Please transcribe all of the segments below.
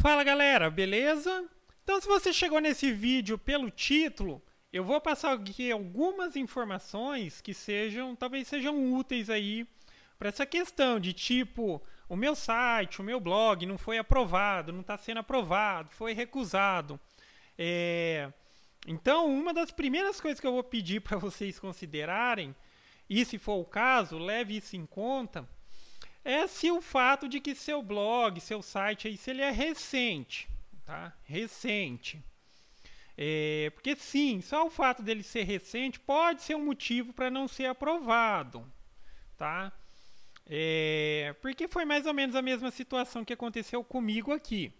Fala galera, beleza? Então se você chegou nesse vídeo pelo título, eu vou passar aqui algumas informações que sejam, talvez sejam úteis aí para essa questão de tipo, o meu site, o meu blog não foi aprovado, não está sendo aprovado, foi recusado. É... Então uma das primeiras coisas que eu vou pedir para vocês considerarem, e se for o caso, leve isso em conta, é se o fato de que seu blog, seu site aí, se ele é recente, tá? Recente. É, porque sim, só o fato dele ser recente pode ser um motivo para não ser aprovado, tá? É, porque foi mais ou menos a mesma situação que aconteceu comigo aqui.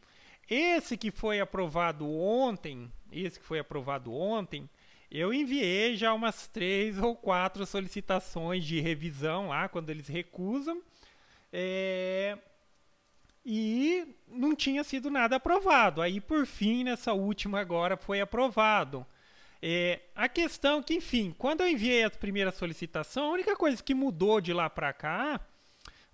Esse que foi aprovado ontem, esse que foi aprovado ontem, eu enviei já umas três ou quatro solicitações de revisão lá quando eles recusam. É, e não tinha sido nada aprovado. Aí, por fim, nessa última agora foi aprovado. É, a questão que, enfim, quando eu enviei a primeira solicitação, a única coisa que mudou de lá para cá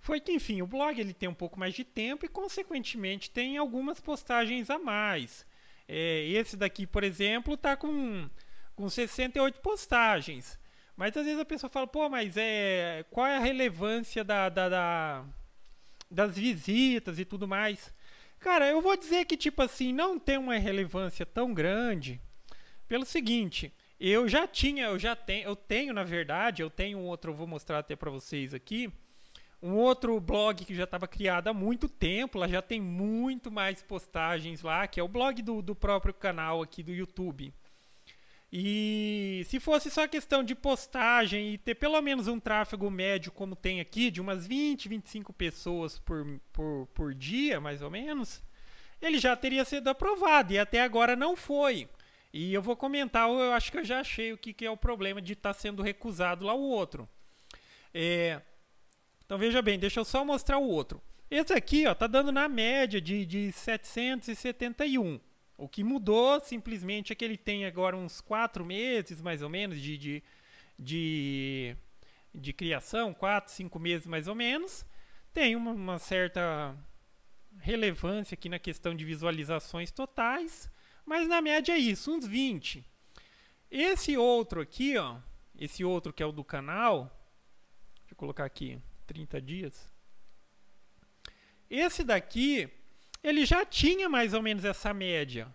foi que, enfim, o blog ele tem um pouco mais de tempo e, consequentemente, tem algumas postagens a mais. É, esse daqui, por exemplo, está com, com 68 postagens. Mas às vezes a pessoa fala, pô, mas é, qual é a relevância da, da, da, das visitas e tudo mais? Cara, eu vou dizer que, tipo assim, não tem uma relevância tão grande pelo seguinte. Eu já tinha, eu já tenho, eu tenho na verdade, eu tenho um outro, eu vou mostrar até para vocês aqui, um outro blog que já estava criado há muito tempo, lá já tem muito mais postagens lá, que é o blog do, do próprio canal aqui do YouTube. E se fosse só questão de postagem e ter pelo menos um tráfego médio como tem aqui, de umas 20, 25 pessoas por, por, por dia, mais ou menos, ele já teria sido aprovado e até agora não foi. E eu vou comentar, eu acho que eu já achei o que, que é o problema de estar tá sendo recusado lá o outro. É, então veja bem, deixa eu só mostrar o outro. Esse aqui ó, tá dando na média de, de 771. O que mudou simplesmente é que ele tem agora uns quatro meses, mais ou menos, de, de, de, de criação, quatro, cinco meses mais ou menos. Tem uma, uma certa relevância aqui na questão de visualizações totais, mas na média é isso, uns 20. Esse outro aqui, ó, esse outro que é o do canal, deixa eu colocar aqui, 30 dias. Esse daqui ele já tinha mais ou menos essa média.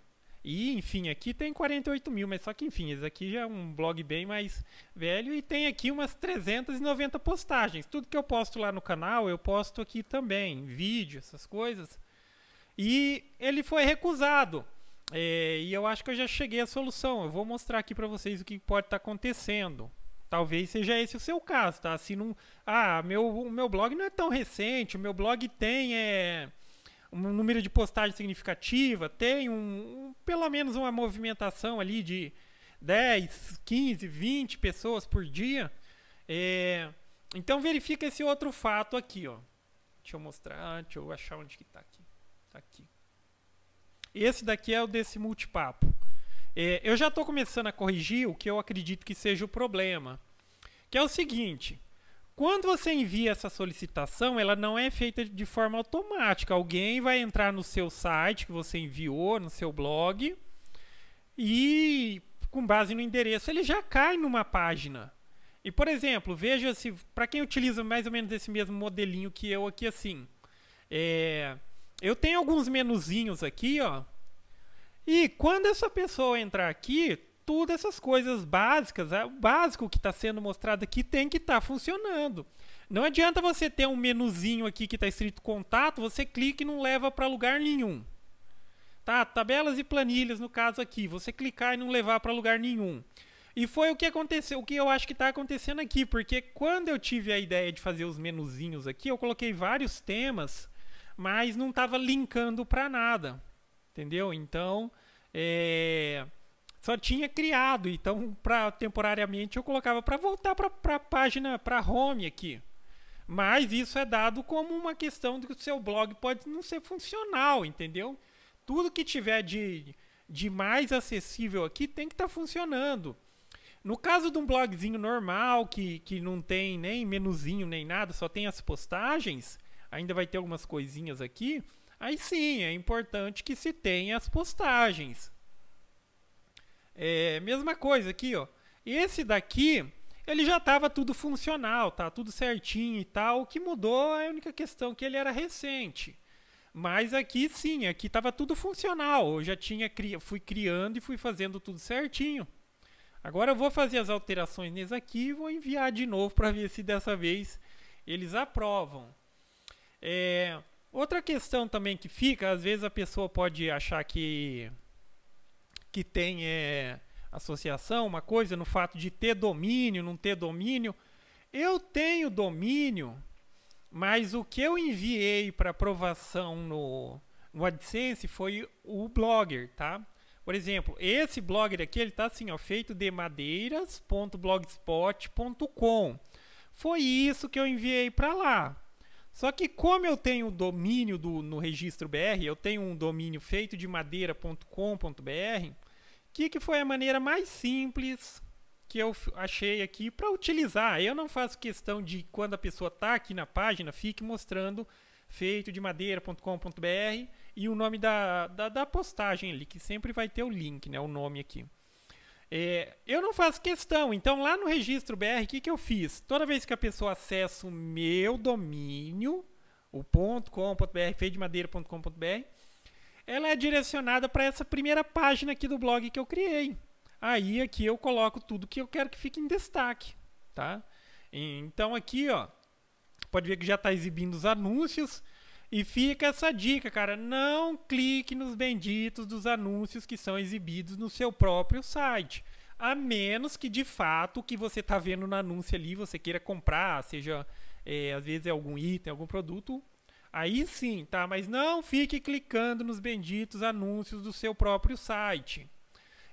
E, enfim, aqui tem 48 mil, mas só que, enfim, esse aqui já é um blog bem mais velho e tem aqui umas 390 postagens. Tudo que eu posto lá no canal, eu posto aqui também, vídeo, essas coisas. E ele foi recusado. É, e eu acho que eu já cheguei à solução. Eu vou mostrar aqui para vocês o que pode estar tá acontecendo. Talvez seja esse o seu caso, tá? Se não, ah, meu, o meu blog não é tão recente, o meu blog tem é, um número de postagens significativa, tem um, um, pelo menos uma movimentação ali de 10, 15, 20 pessoas por dia. É, então verifica esse outro fato aqui, ó. Deixa eu mostrar, deixa eu achar onde que tá aqui. Tá aqui. Esse daqui é o desse multipapo. É, eu já estou começando a corrigir o que eu acredito que seja o problema. Que é o seguinte, quando você envia essa solicitação, ela não é feita de forma automática. Alguém vai entrar no seu site que você enviou, no seu blog, e com base no endereço, ele já cai numa página. E, por exemplo, veja se, para quem utiliza mais ou menos esse mesmo modelinho que eu aqui, assim, é, eu tenho alguns menuzinhos aqui, ó, e quando essa pessoa entrar aqui, tudo essas coisas básicas, é o básico que está sendo mostrado aqui tem que estar tá funcionando. Não adianta você ter um menuzinho aqui que está escrito contato, você clica e não leva para lugar nenhum. Tá? Tabelas e planilhas, no caso aqui, você clicar e não levar para lugar nenhum. E foi o que aconteceu, o que eu acho que está acontecendo aqui, porque quando eu tive a ideia de fazer os menuzinhos aqui, eu coloquei vários temas, mas não estava linkando para nada, entendeu? Então, é só tinha criado. Então, pra, temporariamente, eu colocava para voltar para a página, para home aqui. Mas isso é dado como uma questão de que o seu blog pode não ser funcional, entendeu? Tudo que tiver de, de mais acessível aqui tem que estar tá funcionando. No caso de um blogzinho normal, que, que não tem nem menuzinho nem nada, só tem as postagens, ainda vai ter algumas coisinhas aqui. Aí sim, é importante que se tenha as postagens. É, mesma coisa aqui, ó. Esse daqui, ele já estava tudo funcional, tá tudo certinho e tal. O que mudou é a única questão que ele era recente. Mas aqui sim, aqui estava tudo funcional. Eu já tinha cri fui criando e fui fazendo tudo certinho. Agora eu vou fazer as alterações nesse aqui e vou enviar de novo para ver se dessa vez eles aprovam. É, outra questão também que fica, às vezes a pessoa pode achar que que tem é, associação, uma coisa, no fato de ter domínio, não ter domínio. Eu tenho domínio, mas o que eu enviei para aprovação no, no AdSense foi o blogger, tá? Por exemplo, esse blogger aqui, ele tá assim, ó, feito de madeiras.blogspot.com. Foi isso que eu enviei para lá. Só que como eu tenho domínio do, no registro BR, eu tenho um domínio feito de madeira.com.br, o que, que foi a maneira mais simples que eu achei aqui para utilizar. Eu não faço questão de quando a pessoa está aqui na página, fique mostrando feito de madeira.com.br e o nome da, da, da postagem ali, que sempre vai ter o link, né, o nome aqui. É, eu não faço questão. Então, lá no registro BR, o que, que eu fiz? Toda vez que a pessoa acessa o meu domínio, o .com.br, feidemadeira.com.br, ela é direcionada para essa primeira página aqui do blog que eu criei. Aí aqui é eu coloco tudo que eu quero que fique em destaque, tá? Então aqui, ó, pode ver que já está exibindo os anúncios. E fica essa dica, cara. Não clique nos benditos dos anúncios que são exibidos no seu próprio site. A menos que, de fato, o que você está vendo no anúncio ali você queira comprar, seja é, às vezes é algum item, algum produto. Aí sim, tá? Mas não fique clicando nos benditos anúncios do seu próprio site.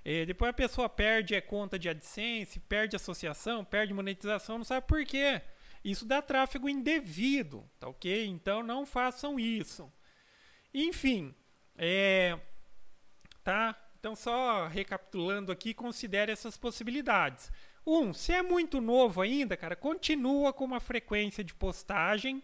É, depois a pessoa perde a conta de AdSense, perde associação, perde monetização, não sabe por quê. Isso dá tráfego indevido, tá ok? Então não façam isso. Enfim, é, tá? Então só recapitulando aqui, considere essas possibilidades. Um, se é muito novo ainda, cara, continua com uma frequência de postagem.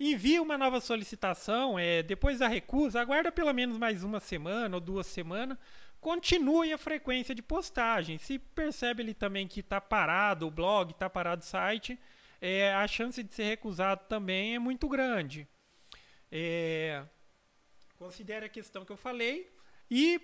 Envie uma nova solicitação, é, depois da recusa, aguarda pelo menos mais uma semana ou duas semanas, continue a frequência de postagem. Se percebe ele também que está parado o blog, está parado o site, é, a chance de ser recusado também é muito grande. É, considere a questão que eu falei e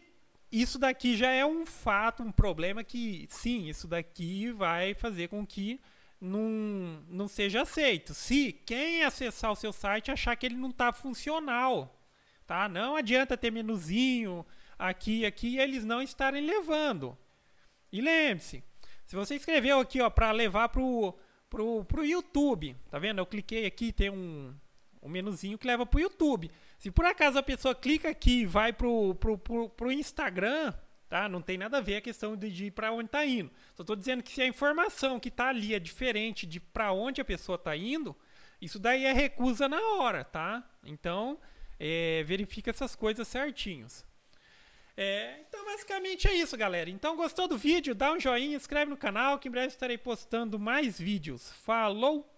isso daqui já é um fato, um problema que, sim, isso daqui vai fazer com que não, não seja aceito. Se quem acessar o seu site achar que ele não está funcional, tá? Não adianta ter menuzinho aqui aqui e eles não estarem levando. E lembre-se, se você escreveu aqui ó para levar para o pro, pro YouTube. Tá vendo? Eu cliquei aqui, tem um, um menuzinho que leva pro YouTube. Se por acaso a pessoa clica aqui e vai pro, pro, pro, pro Instagram, tá? Não tem nada a ver a questão de, de ir para onde está indo. Só estou dizendo que se a informação que está ali é diferente de para onde a pessoa está indo, isso daí é recusa na hora, tá? Então, é, verifica essas coisas certinhos. É, então, basicamente é isso, galera. Então, gostou do vídeo? Dá um joinha, inscreve no canal, que em breve estarei postando mais vídeos. Falou!